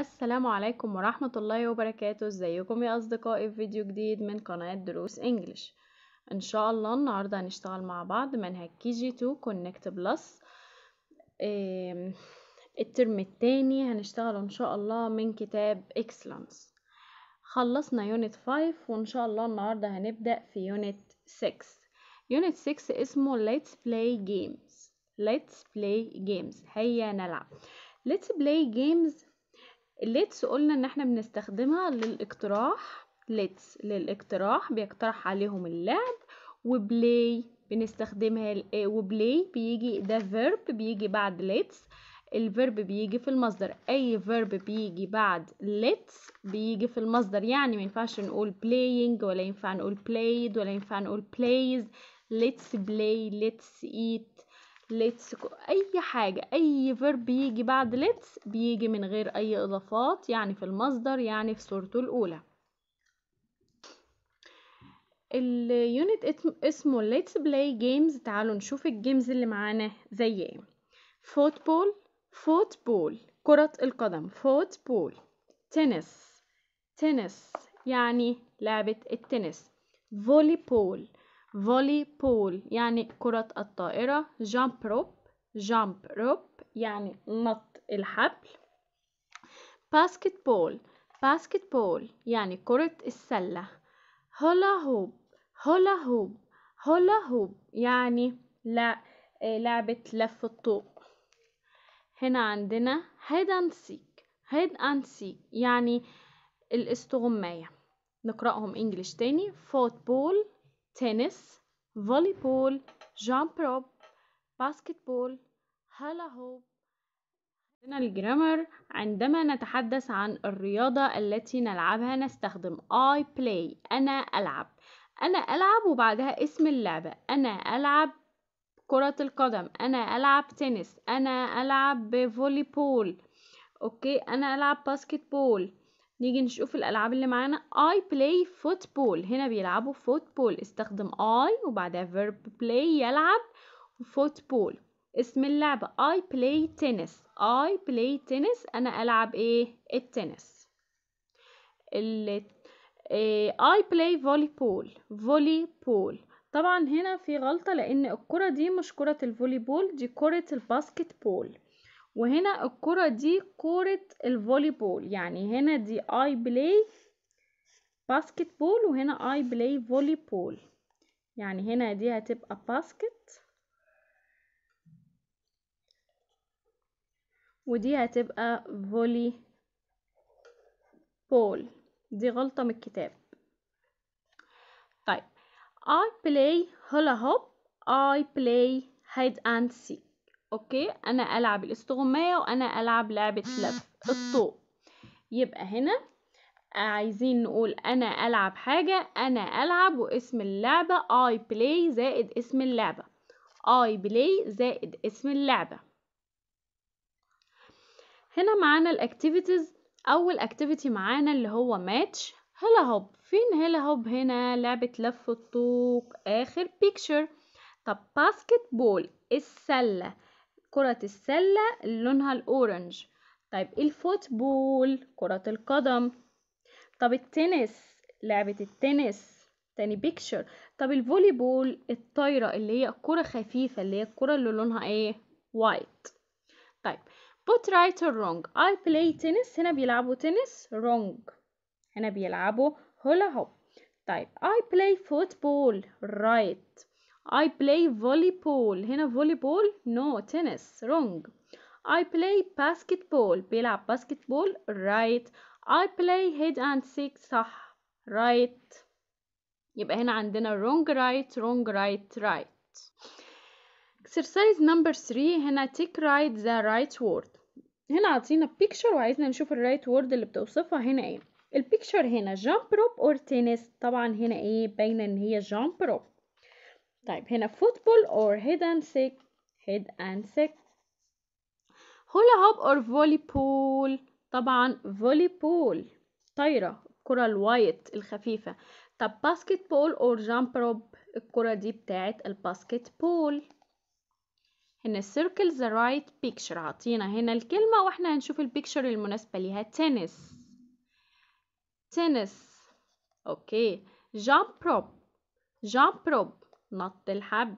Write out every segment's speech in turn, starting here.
السلام عليكم ورحمة الله وبركاته ازيكم يا أصدقائي في فيديو جديد من قناة دروس انجلش ان شاء الله النهاردة هنشتغل مع بعض منهج كي جي تو كونكت بلس الترم التاني هنشتغل ان شاء الله من كتاب اكسلانس خلصنا يونت 5 وان شاء الله النهاردة هنبدأ في يونت 6 يونت 6 اسمه let's play games let's play games هيا نلعب let's play games الليتس قلنا ان احنا بنستخدمها للاقتراح ليتس للاقتراح بيقترح عليهم اللعب وبلاي بنستخدمها إيه، وبلاي بيجي ده فيرب بيجي بعد ليتس الفيرب بيجي في المصدر اي فيرب بيجي بعد ليتس بيجي في المصدر يعني ما ينفعش نقول playing ولا ينفع نقول played ولا ينفع نقول plays let's play let's eat let's go أي حاجة أي verb بيجي بعد let's بيجي من غير أي إضافات يعني في المصدر يعني في صورته الأولى اليونت اسمه let's play games تعالوا نشوف الجيمز اللي معانا زي ايه فوتبول فوتبول كرة القدم فوتبول تنس تنس يعني لعبة التنس فولي بول فولي بول يعني كرة الطائرة جامب روب جامب روب يعني نط الحبل باسكت بول باسكت بول يعني كرة السلة هولا هوب هولا هوب هولا هوب يعني لا آه، لعبة لف الطوق هنا عندنا هيد اند سيك هيد اند سيك يعني الاستغماية نقرأهم انجليش تاني فوتبول تنس فولي بول جامب روب باسكت بول هلا هوب عندنا الجرامر عندما نتحدث عن الرياضة التي نلعبها نستخدم I play أنا ألعب أنا ألعب وبعدها اسم اللعبة أنا ألعب كرة القدم أنا ألعب تنس أنا ألعب فولي بول أوكي أنا ألعب باسكت بول نيجي نشوف الألعاب اللي معانا I play football هنا بيلعبوا football استخدم I وبعدها verb play يلعب football اسم اللعبة I play tennis I play tennis أنا ألعب إيه التنس ال إيه، I play volleyball volleyball طبعا هنا في غلطة لأن الكرة دي مش كرة الفولي بول دي كرة الباسكت بول وهنا الكرة دي كرة الفولي بول يعني هنا دي I play باسكت بول وهنا I play فولي بول يعني هنا دي هتبقى باسكت ودي هتبقى فولي بول دي غلطة من الكتاب طيب I play hula هوب I play hide and seek اوكي انا العب الاستغماية وانا العب لعبة لف الطوق يبقى هنا عايزين نقول انا العب حاجة انا العب واسم اللعبة I play زائد اسم اللعبة I play زائد اسم اللعبة هنا معانا الاكتيفيتيز اول اكتيفيتي معانا اللي هو ماتش هلا هوب فين هلا هوب هنا لعبة لف الطوق اخر بيكتشر طب باسكت بول السلة كرة السلة اللي لونها الأورنج طيب إيه الفوتبول كرة القدم طب التنس لعبة التنس تاني بيكشر طب الفولي بول الطايرة اللي هي كرة خفيفة اللي هي الكرة اللي لونها ايه وايت طيب put right or wrong I play tennis هنا بيلعبوا تنس wrong هنا بيلعبوا هولا هوب طيب I play football right I play volleyball هنا volleyball no tennis wrong I play basketball بيلعب basketball right I play head and six صح right يبقى هنا عندنا wrong right wrong right right exercise number three هنا take right the right word هنا عطينا picture وعايزنا نشوف ال right word اللي بتوصفها هنا ايه ال picture هنا jump rope or tennis طبعا هنا ايه باينه ان هي jump rope طيب هنا football or head and sick head and sick هولا هوب or فولي بول طبعا فولي بول طايرة الكرة الوايت الخفيفة طب باسكت بول or جامب روب الكرة دي بتاعة الباسكت بول هنا circle the right picture عطينا هنا الكلمة واحنا هنشوف البيكشر المناسبة ليها تنس تنس اوكي جامب روب جامب روب نط الحبل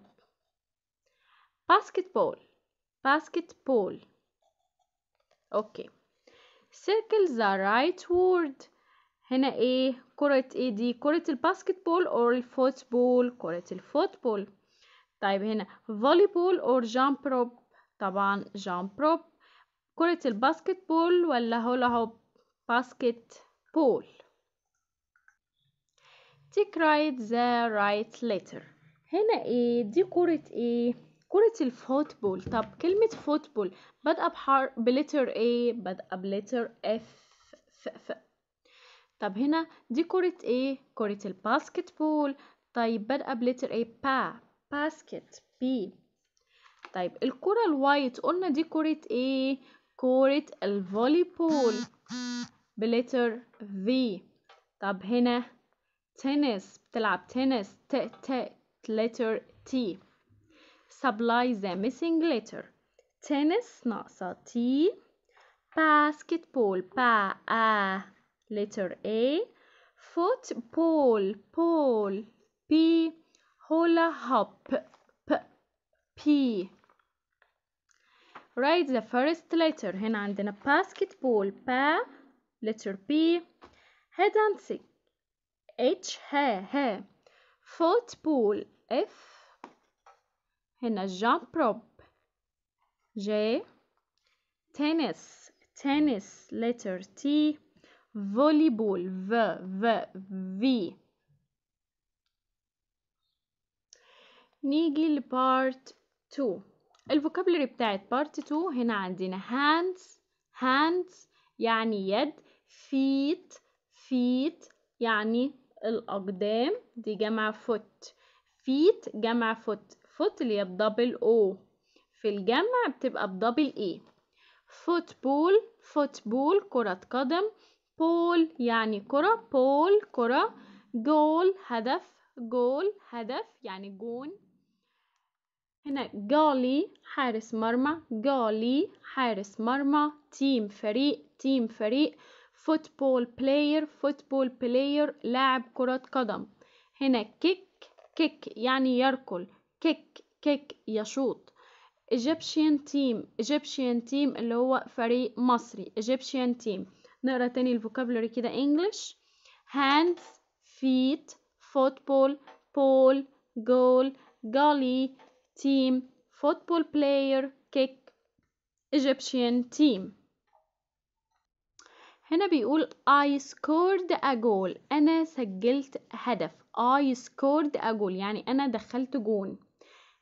باسكت بول باسكت بول اوكي circles are rightward هنا ايه كرة ايه دي كرة الباسكت بول or الفوتبول كرة الفوتبول طيب هنا فولي بول or جامب روب طبعا جامب روب كرة الباسكت بول ولا هولا هوب باسكت بول take right the right letter هنا ايه دي كرة ايه كرة الفوتبول طب كلمة فوتبول بادئة بحر بلتر ايه بادئة بلتر اف ف ف طب هنا دي كرة ايه كرة الباسكت بول طيب بادئة بلتر ايه با باسكت بي طيب الكرة الوايت قلنا دي كرة ايه كرة الفولي بول بلتر في طب هنا تنس بتلعب تنس ت ت letter T supply the missing letter tennis ناقصة T basketball با A letter A football ball P. hula hop P P write the first letter هنا عندنا basketball با letter B head and sick H ها ها football F هنا جامب بروب j تنس تنس letter t volleyball v v v نيجي لبارت 2 الفوكابلري بتاعت بارت 2 هنا عندنا hands hands يعني يد feet feet يعني الأقدام دي جمع foot فيت جمع فوت فوت اللي هي بدبل او في الجمع بتبقى بدبل اي فوتبول فوتبول كرة قدم بول يعني كرة بول كرة جول هدف جول هدف يعني جون هنا جولي حارس مرمى جولي حارس مرمى تيم فريق تيم فريق فوتبول بلاير فوتبول بلاير لاعب كرة قدم هنا كيك كيك يعني يركل كيك كيك يشوط Egyptian team Egyptian team اللي هو فريق مصري Egyptian team نقرا تاني الفوكابلري كده English hands feet football ball goal gully team football player kick Egyptian team هنا بيقول I scored a goal أنا سجلت هدف I scored a goal يعني أنا دخلت جون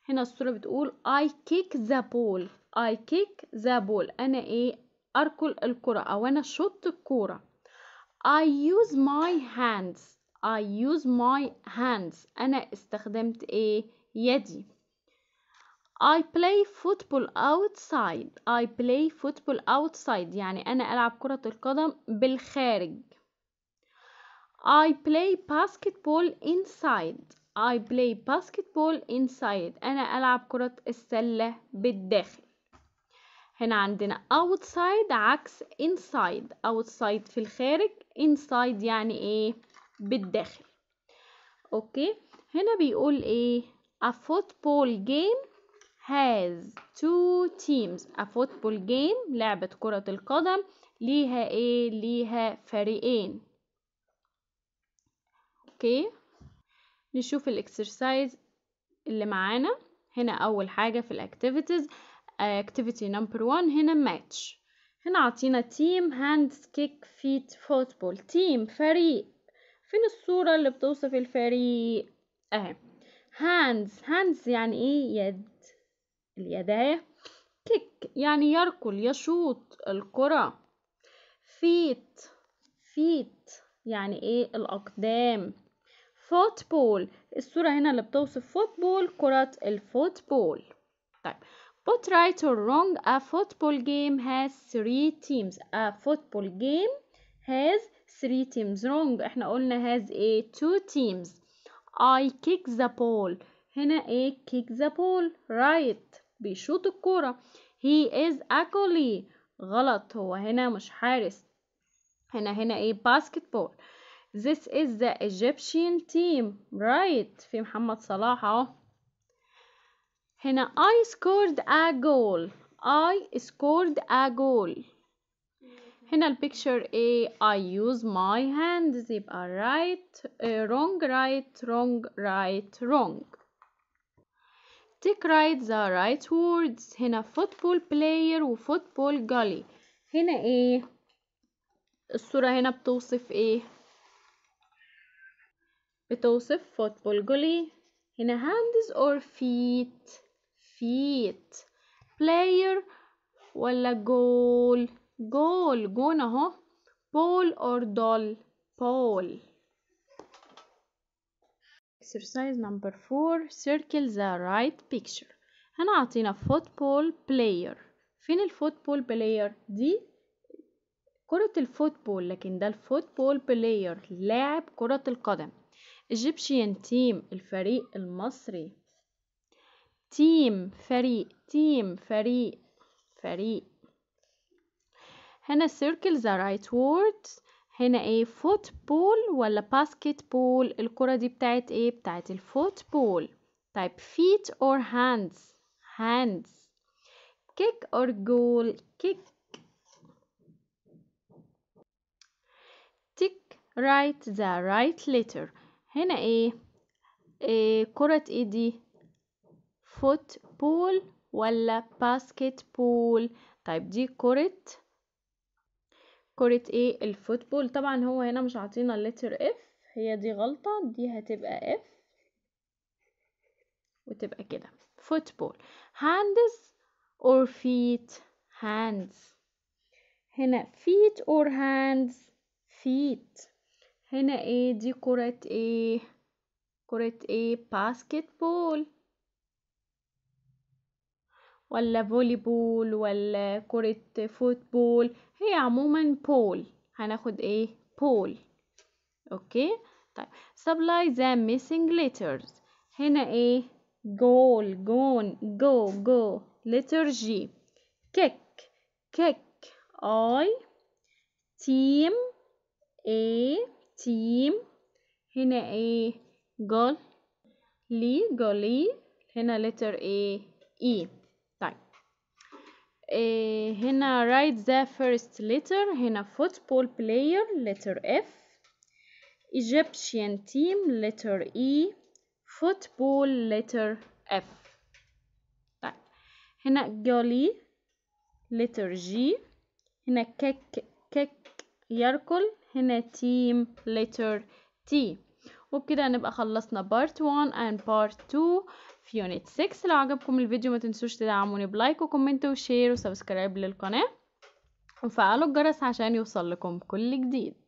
هنا الصورة بتقول I kick the ball I kick the ball أنا إيه أركل الكرة أو أنا شط الكرة I use my hands I use my hands أنا استخدمت إيه يدي I play football outside I play football outside يعني أنا ألعب كرة القدم بالخارج I play basketball inside I play basketball inside أنا ألعب كرة السلة بالداخل هنا عندنا outside عكس inside outside في الخارج inside يعني ايه بالداخل اوكي هنا بيقول ايه a football game has two teams a football game لعبة كرة القدم ليها ايه ليها فريقين اوكي نشوف الاكسرسايز اللي معانا هنا اول حاجة في الاكتيفيتيز اكتيفيتي نمبر 1 هنا ماتش هنا عطينا تيم هاند كيك فيت فوتبول تيم فريق فين الصورة اللي بتوصف الفريق اهي هاندز هاندز يعني ايه يد اليداية كيك يعني يركل يشوط الكرة فيت فيت يعني ايه الأقدام فوتبول الصورة هنا اللي بتوصف فوتبول كرة الفوتبول طيب But right or wrong, a football game has three teams. A football game has three teams. Wrong احنا قلنا has a two teams. I kick the ball. هنا a kick the ball. Right. بيشوط الكورة he is a goalie غلط هو هنا مش حارس هنا هنا ايه basketball this is the Egyptian team right في محمد صلاح اهو هنا I scored a goal I scored a goal هنا البيكتشر ايه I use my hands يبقى right uh, wrong right wrong right wrong tick right the right words هنا football player و football gully هنا ايه الصورة هنا بتوصف ايه بتوصف football gully هنا hands or feet feet player ولا goal goal جون اهو ball or doll ball exercise number four circle the right picture هنا عطينا football player فين الفوتبول بلاير دي كرة الفوتبول لكن ده الفوتبول بلاير لاعب كرة القدم Egyptian team الفريق المصري team فريق تيم فريق فريق هنا circle the right words هنا ايه فوت بول ولا باسكت بول الكرة دي بتاعت ايه بتاعت الفوت بول طيب feet or hands hands kick or goal kick tick write the right letter هنا ايه, إيه كرة ايه دي فوت ولا basketball طيب دي كرة كرة ايه الفوتبول طبعا هو هنا مش عاطينا اللتر اف هي دي غلطة دي هتبقى اف وتبقى كده فوتبول هاندز اور فيت هاندز هنا فيت اور هاندز فيت هنا ايه دي كرة ايه كرة ايه باسكت بول ولا فولي بول ولا كرة فوتبول هي عموما بول هناخد ايه بول اوكي طيب supply the missing letters هنا ايه goal gone go go letter G kick kick I team A team هنا ايه goal لي جولي هنا letter A E إيه هنا write the first letter هنا football player letter F Egyptian team letter E football letter F طيب هنا jolly letter G هنا كك كك يركل هنا team letter T وبكده نبقى خلصنا part 1 and part 2 في يونت 6 لو عجبكم الفيديو ما تنسوش تدعموني بلايك وكومنت وشير وسبسكرايب للقناة وفعلوا الجرس عشان يوصل لكم كل جديد